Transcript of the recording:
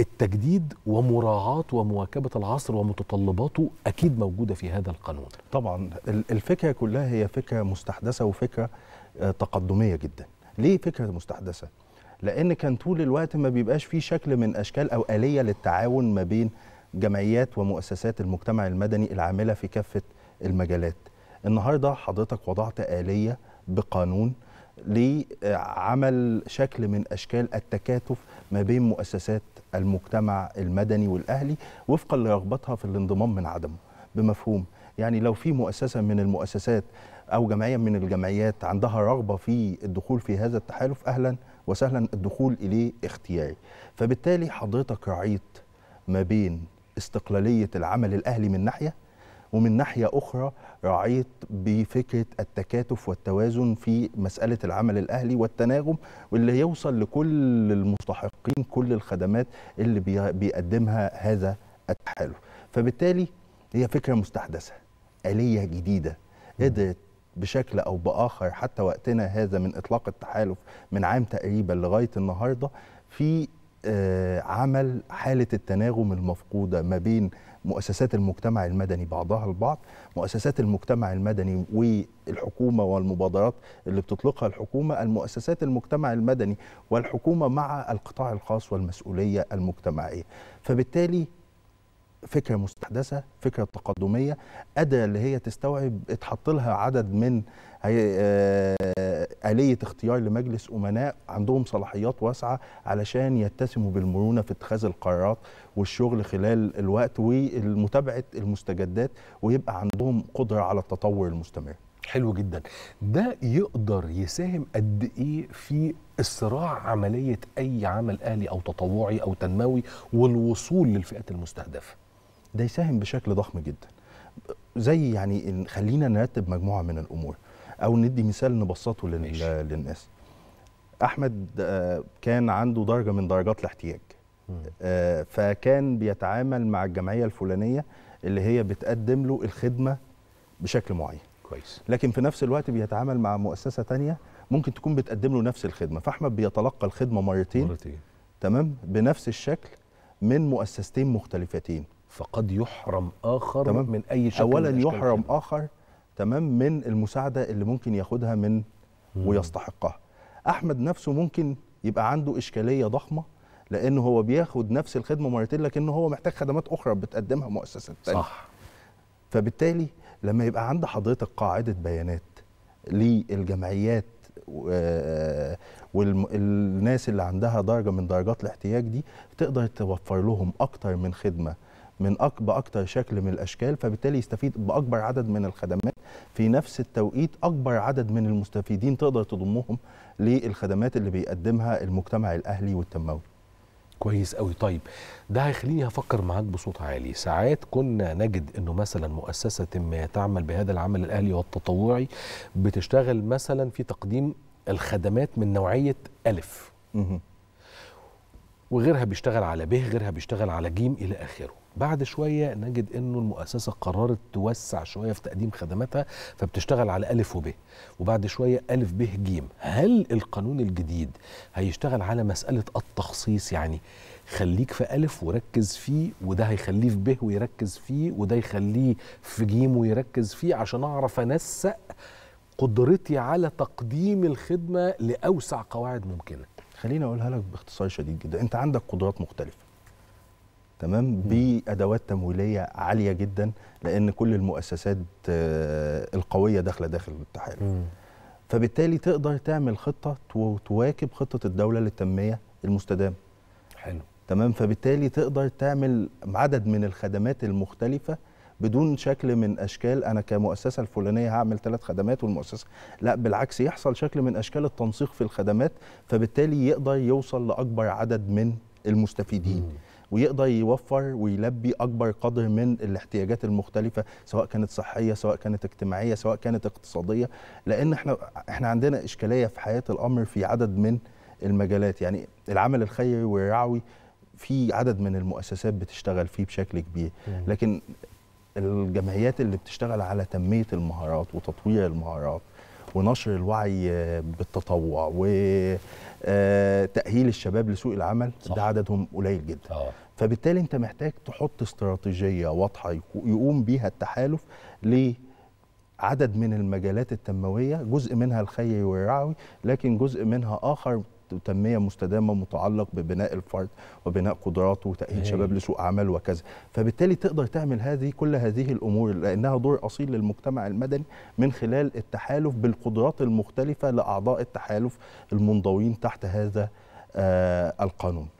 التجديد ومراعاة ومواكبة العصر ومتطلباته أكيد موجودة في هذا القانون طبعا الفكرة كلها هي فكرة مستحدثة وفكرة آه، تقدمية جدا ليه فكرة مستحدثة؟ لأن كان طول الوقت ما بيبقاش فيه شكل من أشكال أو آلية للتعاون ما بين جمعيات ومؤسسات المجتمع المدني العاملة في كافة المجالات النهاردة حضرتك وضعت آلية بقانون لعمل شكل من اشكال التكاتف ما بين مؤسسات المجتمع المدني والاهلي وفقا لرغبتها في الانضمام من عدمه بمفهوم يعني لو في مؤسسه من المؤسسات او جمعيه من الجمعيات عندها رغبه في الدخول في هذا التحالف اهلا وسهلا الدخول اليه اختياري فبالتالي حضرتك رعيت ما بين استقلاليه العمل الاهلي من ناحيه ومن ناحيه اخرى رعيت بفكره التكاتف والتوازن في مساله العمل الاهلي والتناغم واللي يوصل لكل المستحقين كل الخدمات اللي بيقدمها هذا التحالف فبالتالي هي فكره مستحدثه اليه جديده قدرت بشكل او باخر حتى وقتنا هذا من اطلاق التحالف من عام تقريبا لغايه النهارده في آه، عمل حاله التناغم المفقوده ما بين مؤسسات المجتمع المدني بعضها البعض مؤسسات المجتمع المدني والحكومة والمبادرات اللي بتطلقها الحكومة المؤسسات المجتمع المدني والحكومة مع القطاع الخاص والمسؤولية المجتمعية فبالتالي فكره مستحدثه فكره تقدميه اداه اللي هي تستوعب اتحط لها عدد من آه، آلية اختيار لمجلس أمناء عندهم صلاحيات واسعة علشان يتسموا بالمرونة في اتخاذ القرارات والشغل خلال الوقت ومتابعة المستجدات ويبقى عندهم قدرة على التطور المستمر حلو جدا ده يقدر يساهم قد ايه في اسراع عمليه اي عمل الي او تطوعي او تنموي والوصول للفئات المستهدفه ده يساهم بشكل ضخم جدا زي يعني خلينا نرتب مجموعه من الامور او ندي مثال نبسطه لل... للناس احمد آه، كان عنده درجه من درجات الاحتياج آه، فكان بيتعامل مع الجمعيه الفلانيه اللي هي بتقدم له الخدمه بشكل معين كويس لكن في نفس الوقت بيتعامل مع مؤسسه تانية ممكن تكون بتقدم له نفس الخدمه فاحمد بيتلقى الخدمه مرتين مرتين تمام بنفس الشكل من مؤسستين مختلفتين فقد يحرم اخر تمام. من اي شكل اولا يحرم كده. اخر تمام من المساعده اللي ممكن ياخدها من ويستحقها احمد نفسه ممكن يبقى عنده اشكاليه ضخمه لان هو بياخد نفس الخدمه مرتين لكن هو محتاج خدمات اخرى بتقدمها مؤسسات تانية صح فبالتالي لما يبقى عند حضرتك قاعده بيانات للجمعيات والناس اللي عندها درجه من درجات الاحتياج دي تقدر توفر لهم اكتر من خدمه من باكثر شكل من الاشكال فبالتالي يستفيد باكبر عدد من الخدمات في نفس التوقيت اكبر عدد من المستفيدين تقدر تضمهم للخدمات اللي بيقدمها المجتمع الاهلي والتنموي كويس قوي طيب ده هيخليني أفكر معاك بصوت عالي ساعات كنا نجد انه مثلا مؤسسه ما تعمل بهذا العمل الاهلي والتطوعي بتشتغل مثلا في تقديم الخدمات من نوعيه الف وغيرها بيشتغل على ب غيرها بيشتغل على ج الى اخره بعد شويه نجد انه المؤسسه قررت توسع شويه في تقديم خدماتها فبتشتغل على الف وب وبعد شويه الف ب ج هل القانون الجديد هيشتغل على مساله التخصيص يعني خليك في ألف وركز فيه وده هيخليه في ب ويركز فيه وده يخليه في ج ويركز فيه عشان أعرف أنسق قدرتي على تقديم الخدمة لأوسع قواعد ممكنة خليني أقولها لك باختصار شديد جدا أنت عندك قدرات مختلفة تمام بادوات تمويليه عاليه جدا لان كل المؤسسات آه، القويه داخله داخل التحالف فبالتالي تقدر تعمل خطه وتواكب خطه الدوله للتنميه المستدامه حلو تمام فبالتالي تقدر تعمل عدد من الخدمات المختلفه بدون شكل من اشكال انا كمؤسسه الفلانيه هعمل ثلاث خدمات والمؤسسه لا بالعكس يحصل شكل من اشكال التنسيق في الخدمات فبالتالي يقدر يوصل لاكبر عدد من المستفيدين ويقدر يوفر ويلبي اكبر قدر من الاحتياجات المختلفه سواء كانت صحيه سواء كانت اجتماعيه سواء كانت اقتصاديه لان احنا احنا عندنا اشكاليه في حياه الامر في عدد من المجالات يعني العمل الخيري والرعوي في عدد من المؤسسات بتشتغل فيه بشكل كبير لكن الجمعيات اللي بتشتغل على تنميه المهارات وتطوير المهارات ونشر الوعي بالتطوع وتأهيل آه، الشباب لسوق العمل صح. ده عددهم قليل جدا آه. فبالتالي انت محتاج تحط استراتيجية واضحة يقوم بيها التحالف لعدد من المجالات التنموية جزء منها الخيري والرعوي لكن جزء منها آخر وتنميه مستدامه متعلق ببناء الفرد وبناء قدراته وتاهيل إيه. شباب لسوق عمل وكذا فبالتالي تقدر تعمل هذه كل هذه الامور لانها دور اصيل للمجتمع المدني من خلال التحالف بالقدرات المختلفه لاعضاء التحالف المنضوين تحت هذا آه، القانون